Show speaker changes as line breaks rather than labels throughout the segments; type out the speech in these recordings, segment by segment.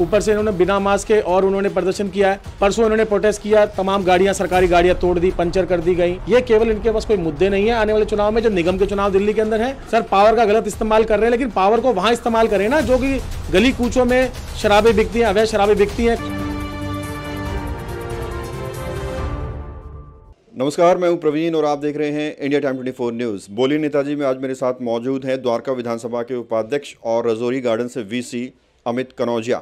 ऊपर से इन्होंने बिना मास्क के और उन्होंने प्रदर्शन किया है परसों इन्होंने प्रोटेस्ट किया तमाम गाड़ियां सरकारी गाड़ियां तोड़ दी पंचर कर दी गई ये केवल इनके पास कोई मुद्दे नहीं है आने वाले चुनाव में जो निगम के चुनाव दिल्ली के अंदर है सर पावर का गलत इस्तेमाल कर रहे हैं लेकिन पावर को वहां इस्तेमाल करें ना जो की गली कूचों में शराबें बिकती है अवैध शराबें बिकती है
नमस्कार मैं हूं प्रवीण और आप देख रहे हैं India time twenty four news बोली नेताजी में आज मेरे साथ मौजूद हैं द्वारका विधानसभा के उपाध्यक्ष और रजौरी गार्डन से वीसी अमित कनौजिया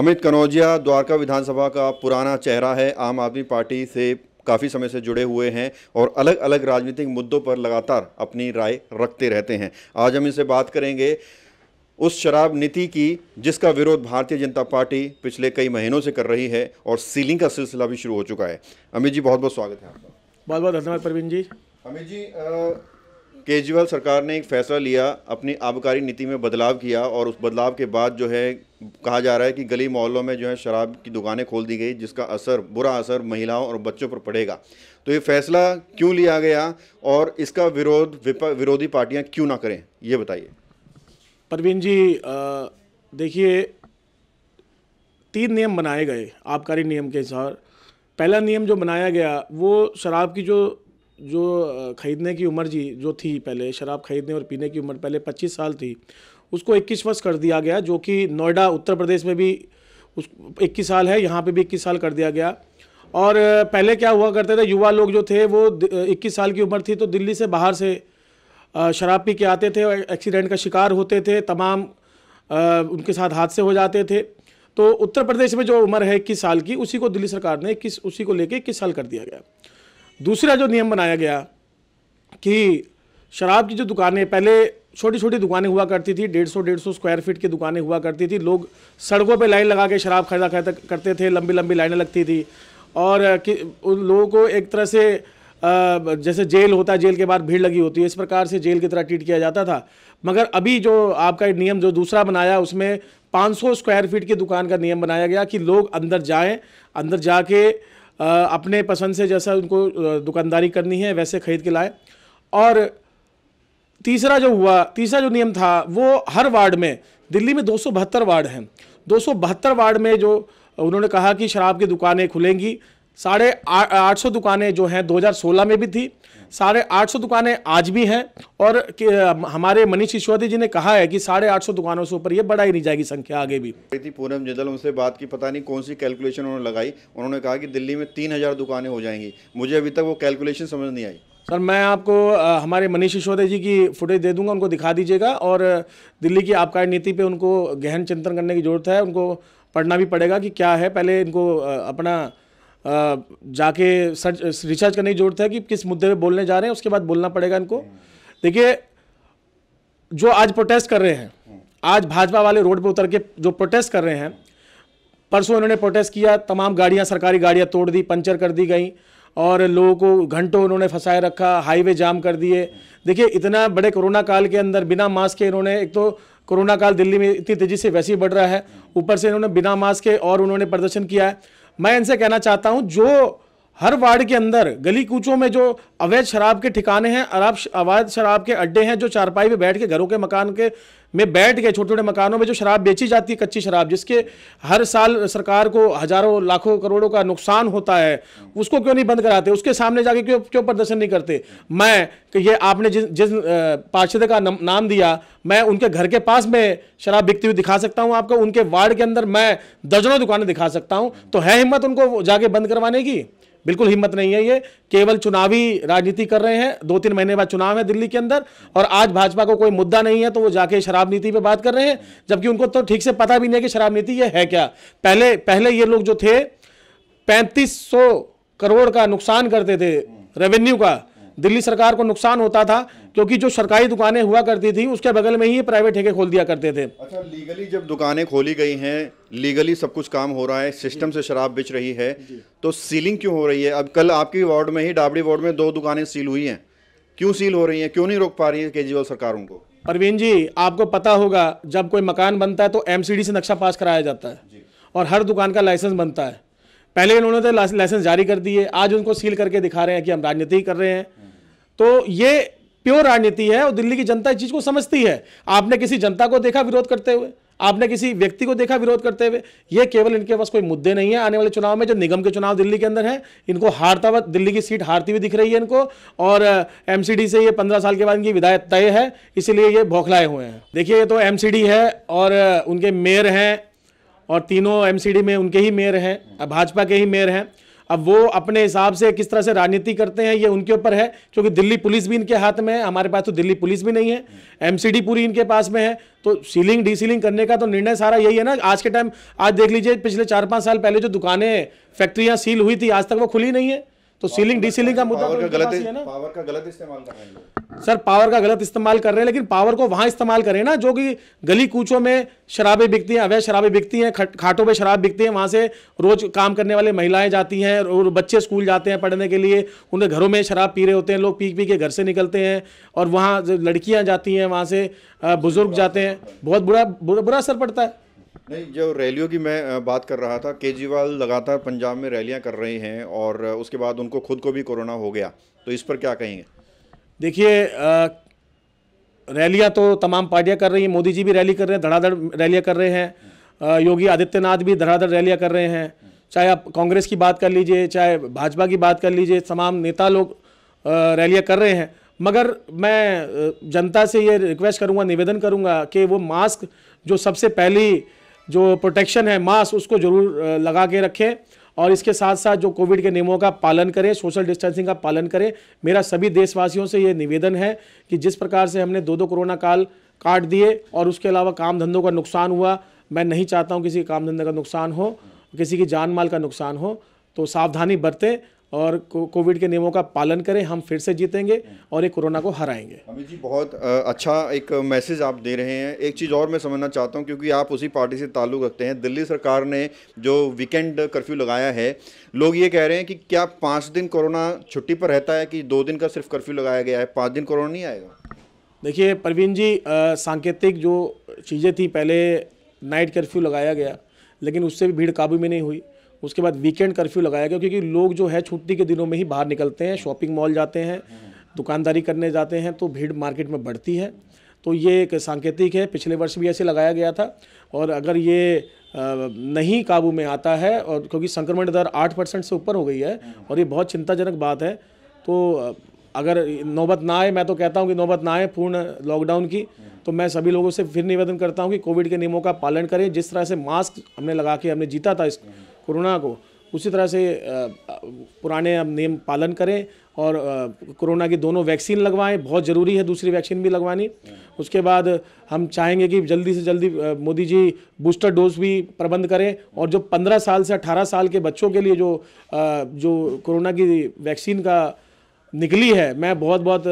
अमित कनौजिया द्वारका विधानसभा का पुराना चेहरा है आम आदमी पार्टी से काफ़ी समय से जुड़े हुए हैं और अलग अलग राजनीतिक मुद्दों पर लगातार अपनी राय रखते रहते हैं आज हम इनसे बात करेंगे उस शराब नीति की जिसका विरोध भारतीय जनता पार्टी पिछले कई महीनों से कर रही है और सीलिंग का सिलसिला भी शुरू हो चुका है अमित जी बहुत बहुत स्वागत है आपका
बहुत बहुत धन्यवाद प्रवीण जी अमित जी आ...
केजरीवाल सरकार ने एक फैसला लिया अपनी आबकारी नीति में बदलाव किया और उस बदलाव के बाद जो है कहा जा रहा है कि गली मोहल्लों में जो है शराब की दुकानें खोल दी गई जिसका असर बुरा असर महिलाओं और बच्चों पर पड़ेगा तो ये फैसला क्यों लिया गया और इसका विरोध विरोधी पार्टियां क्यों ना करें ये बताइए
परवीन जी देखिए तीन नियम बनाए गए आबकारी नियम के अनुसार पहला नियम जो बनाया गया वो शराब की जो जो ख़रीदने की उम्र जी जो थी पहले शराब खरीदने और पीने की उम्र पहले 25 साल थी उसको 21 वर्ष कर दिया गया जो कि नोएडा उत्तर प्रदेश में भी उस इक्कीस साल है यहाँ पे भी 21 साल कर दिया गया और पहले क्या हुआ करते थे युवा लोग जो थे वो 21 साल की उम्र थी तो दिल्ली से बाहर से शराब पी के आते थे एक्सीडेंट का शिकार होते थे तमाम उनके साथ हादसे हो जाते थे तो उत्तर प्रदेश में जो उम्र है इक्कीस साल की उसी को दिल्ली सरकार ने इक्कीस उसी को लेके इक्कीस साल कर दिया गया दूसरा जो नियम बनाया गया कि शराब की जो दुकानें पहले छोटी छोटी दुकानें हुआ करती थी डेढ़ सौ डेढ़ सौ स्क्वायर फीट की दुकानें हुआ करती थी लोग सड़कों पे लाइन लगा के शराब खरीदा करते थे लंबी लंबी लाइनें लगती थी और कि उन लोगों को एक तरह से जैसे जेल होता है जेल के बाद भीड़ लगी होती है इस प्रकार से जेल की तरह ट्रीट किया जाता था मगर अभी जो आपका नियम जो दूसरा बनाया उसमें 500 स्क्वायर फीट की दुकान का नियम बनाया गया कि लोग अंदर जाएं अंदर जाके अपने पसंद से जैसा उनको दुकानदारी करनी है वैसे ख़रीद के लाए और तीसरा जो हुआ तीसरा जो नियम था वो हर वार्ड में दिल्ली में दो वार्ड हैं दो वार्ड में जो उन्होंने कहा कि शराब की दुकानें खुलेंगी साढ़े आठ सौ दुकानें जो हैं 2016 में भी थी साढ़े आठ सौ दुकानें आज भी हैं और हमारे मनीष सिसोदी जी ने कहा है कि साढ़े आठ सौ दुकानों से ऊपर ये बढ़ाई नहीं जाएगी संख्या आगे भी थी पूनम जिंदल
उनसे बात की पता नहीं कौन सी कैलकुलेशन उन्होंने लगाई उन्होंने कहा कि दिल्ली में तीन हज़ार दुकानें हो जाएंगी मुझे अभी तक वो कैलकुलेशन समझ नहीं आई
सर मैं आपको हमारे मनीष सिसोदे जी की फुटेज दे दूंगा उनको दिखा दीजिएगा और दिल्ली की आबकारी नीति पे उनको गहन चिंतन करने की ज़रूरत है उनको पढ़ना भी पड़ेगा कि क्या है पहले इनको अपना जाके सर्च रिसर्च करने की जरूरत है कि किस मुद्दे पे बोलने जा रहे हैं उसके बाद बोलना पड़ेगा इनको देखिए जो आज प्रोटेस्ट कर रहे हैं आज भाजपा वाले रोड पे उतर के जो प्रोटेस्ट कर रहे हैं परसों इन्होंने प्रोटेस्ट किया तमाम गाड़ियां सरकारी गाड़ियां तोड़ दी पंचर कर दी गई और लोगों को घंटों उन्होंने फंसाए रखा हाईवे जाम कर दिए देखिए इतना बड़े कोरोना काल के अंदर बिना मास्क के इन्होंने एक तो कोरोना काल दिल्ली में इतनी तेज़ी से वैसे ही बढ़ रहा है ऊपर से इन्होंने बिना मास्क के और उन्होंने प्रदर्शन किया है मैं इनसे कहना चाहता हूं जो हर वार्ड के अंदर गली कूचों में जो अवैध शराब के ठिकाने हैं अराब अवैध शराब के अड्डे हैं जो चारपाई पे बैठ के घरों के मकान के में बैठ के छोटे छोटे मकानों में जो शराब बेची जाती है कच्ची शराब जिसके हर साल सरकार को हजारों लाखों करोड़ों का नुकसान होता है उसको क्यों नहीं बंद कराते उसके सामने जाके क्यों क्यों प्रदर्शन नहीं करते मैं कि ये आपने जिस जिस पार्षद का नाम दिया मैं उनके घर के पास में शराब बिकती हुई दिखा सकता हूँ आपको उनके वार्ड के अंदर मैं दर्जनों दुकानें दिखा सकता हूँ तो है हिम्मत उनको जाके बंद करवाने की बिल्कुल हिम्मत नहीं है ये केवल चुनावी राजनीति कर रहे हैं दो तीन महीने बाद चुनाव है दिल्ली के अंदर और आज भाजपा को कोई मुद्दा नहीं है तो वो जाके शराब नीति पे बात कर रहे हैं जबकि उनको तो ठीक से पता भी नहीं है कि शराब नीति ये है क्या पहले पहले ये लोग जो थे पैंतीस करोड़ का नुकसान करते थे रेवेन्यू का दिल्ली सरकार को नुकसान होता था क्योंकि जो सरकारी दुकानें हुआ करती थी उसके बगल में ही प्राइवेट ठेके खोल दिया करते थे अच्छा लीगली जब दुकानें खोली गई हैं लीगली
सब कुछ काम हो रहा है सिस्टम से शराब बेच रही है तो सीलिंग क्यों हो रही है अब कल आपकी वार्ड में ही डाबड़ी वार्ड में दो दुकानें सील हुई हैं क्यों सील हो रही हैं क्यों नहीं रोक पा रही है केजरीवाल सरकार उनको
अरविंद जी आपको पता होगा जब कोई मकान बनता है तो एम से नक्शा पास कराया जाता है और हर दुकान का लाइसेंस बनता है पहले इन्होंने तो लाइसेंस जारी कर दिए आज उनको सील करके दिखा रहे हैं कि हम राजनीति कर रहे हैं हम्म। तो ये प्योर राजनीति है और दिल्ली की जनता इस चीज़ को समझती है आपने किसी जनता को देखा विरोध करते हुए आपने किसी व्यक्ति को देखा विरोध करते हुए ये केवल इनके पास कोई मुद्दे नहीं है आने वाले चुनाव में जो निगम के चुनाव दिल्ली के अंदर है इनको हारता हुआ दिल्ली की सीट हारती हुई दिख रही है इनको और एमसीडी से ये पंद्रह साल के बाद इनकी विधायक तय है इसीलिए ये बौखलाए हुए हैं देखिए ये तो एम है और उनके मेयर हैं और तीनों एम में उनके ही मेयर हैं भाजपा के ही मेयर हैं अब वो अपने हिसाब से किस तरह से राजनीति करते हैं ये उनके ऊपर है क्योंकि दिल्ली पुलिस भी इनके हाथ में है हमारे पास तो दिल्ली पुलिस भी नहीं है एमसीडी पूरी इनके पास में है तो सीलिंग डी सीलिंग करने का तो निर्णय सारा यही है ना आज के टाइम आज देख लीजिए पिछले चार पाँच साल पहले जो दुकानें फैक्ट्रियाँ सील हुई थी आज तक वो खुली नहीं है तो सीलिंग डी सीलिंग का मुद्दा तो गलत है ना
पावर का गलत इस्तेमाल कर रहे
हैं सर पावर का गलत इस्तेमाल कर रहे हैं लेकिन पावर को वहाँ इस्तेमाल करें ना जो कि गली कूचों में शराबें बिकती हैं अवैध शराबें बिकती हैं खाटों पे शराब बिकती हैं वहाँ से रोज काम करने वाले महिलाएं जाती हैं और बच्चे स्कूल जाते हैं पढ़ने के लिए उनके घरों में शराब पी रहे होते हैं लोग पी पी के घर से निकलते हैं और वहाँ लड़कियाँ जाती हैं वहाँ से बुज़ुर्ग जाते हैं बहुत बुरा बुरा असर पड़ता है
नहीं जो रैलियों की मैं बात कर रहा था केजरीवाल लगातार पंजाब में रैलियां कर रहे हैं और उसके बाद उनको खुद को भी
कोरोना हो गया तो इस पर क्या कहेंगे देखिए रैलियां तो तमाम पार्टियां कर रही हैं मोदी जी भी रैली कर रहे हैं धड़ाधड़ रैलियां कर रहे हैं योगी आदित्यनाथ भी धड़ाधड़ रैलियाँ कर रहे हैं चाहे आप कांग्रेस की बात कर लीजिए चाहे भाजपा की बात कर लीजिए तमाम नेता लोग रैलियाँ कर रहे हैं मगर मैं जनता से ये रिक्वेस्ट करूँगा निवेदन करूँगा कि वो मास्क जो सबसे पहली जो प्रोटेक्शन है मास्क उसको जरूर लगा के रखें और इसके साथ साथ जो कोविड के नियमों का पालन करें सोशल डिस्टेंसिंग का पालन करें मेरा सभी देशवासियों से ये निवेदन है कि जिस प्रकार से हमने दो दो कोरोना काल काट दिए और उसके अलावा काम धंधों का नुकसान हुआ मैं नहीं चाहता हूँ किसी काम धंधे का नुकसान हो किसी की जान माल का नुकसान हो तो सावधानी बरतें और कोविड के नियमों का पालन करें हम फिर से जीतेंगे और एक कोरोना को हराएंगे
अमित जी बहुत अच्छा एक मैसेज आप दे रहे हैं एक चीज़ और मैं समझना चाहता हूँ क्योंकि आप उसी पार्टी से ताल्लुक़ रखते हैं दिल्ली सरकार ने जो वीकेंड कर्फ्यू लगाया है लोग ये कह रहे हैं कि क्या पाँच दिन कोरोना छुट्टी पर रहता है कि दो दिन का सिर्फ कर्फ्यू लगाया गया है पाँच दिन कोरोना नहीं आएगा
देखिए प्रवीण जी सांकेतिक जो चीज़ें थी पहले नाइट कर्फ्यू लगाया गया लेकिन उससे भी भीड़ काबू में नहीं हुई उसके बाद वीकेंड कर्फ्यू लगाया गया क्योंकि लोग जो है छुट्टी के दिनों में ही बाहर निकलते हैं शॉपिंग मॉल जाते हैं दुकानदारी करने जाते हैं तो भीड़ मार्केट में बढ़ती है तो ये एक सांकेतिक है पिछले वर्ष भी ऐसे लगाया गया था और अगर ये नहीं काबू में आता है और क्योंकि संक्रमण दर आठ परसेंट से ऊपर हो गई है और ये बहुत चिंताजनक बात है तो अगर नौबत ना आए मैं तो कहता हूँ कि नौबत ना आए पूर्ण लॉकडाउन की तो मैं सभी लोगों से फिर निवेदन करता हूँ कि कोविड के नियमों का पालन करें जिस तरह से मास्क हमने लगा के हमने जीता था इस कोरोना को उसी तरह से पुराने अब नियम पालन करें और कोरोना की दोनों वैक्सीन लगवाएं बहुत ज़रूरी है दूसरी वैक्सीन भी लगवानी उसके बाद हम चाहेंगे कि जल्दी से जल्दी मोदी जी बूस्टर डोज भी प्रबंध करें और जो 15 साल से 18 साल के बच्चों के लिए जो जो कोरोना की वैक्सीन का निकली है मैं बहुत बहुत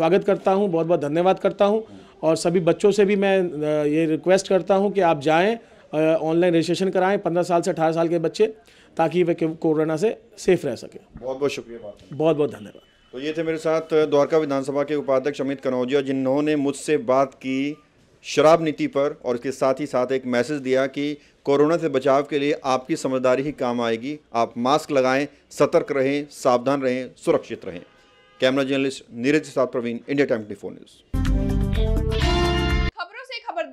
स्वागत करता हूँ बहुत बहुत धन्यवाद करता हूँ और सभी बच्चों से भी मैं ये रिक्वेस्ट करता हूँ कि आप जाएँ ऑनलाइन रजिस्ट्रेशन कराएं पंद्रह साल से अठारह साल के बच्चे ताकि वे कोरोना से सेफ रह सके बहुत बहुत शुक्रिया बहुत बहुत धन्यवाद
तो ये थे मेरे साथ द्वारका विधानसभा के उपाध्यक्ष अमित कनौजिया जिन्होंने मुझसे बात की शराब नीति पर और इसके साथ ही साथ एक मैसेज दिया कि कोरोना से बचाव के लिए आपकी समझदारी ही काम आएगी आप मास्क लगाएं सतर्क रहें सावधान रहें सुरक्षित रहें कैमरा जर्नलिस्ट नीरज साथ Praveen India time twenty news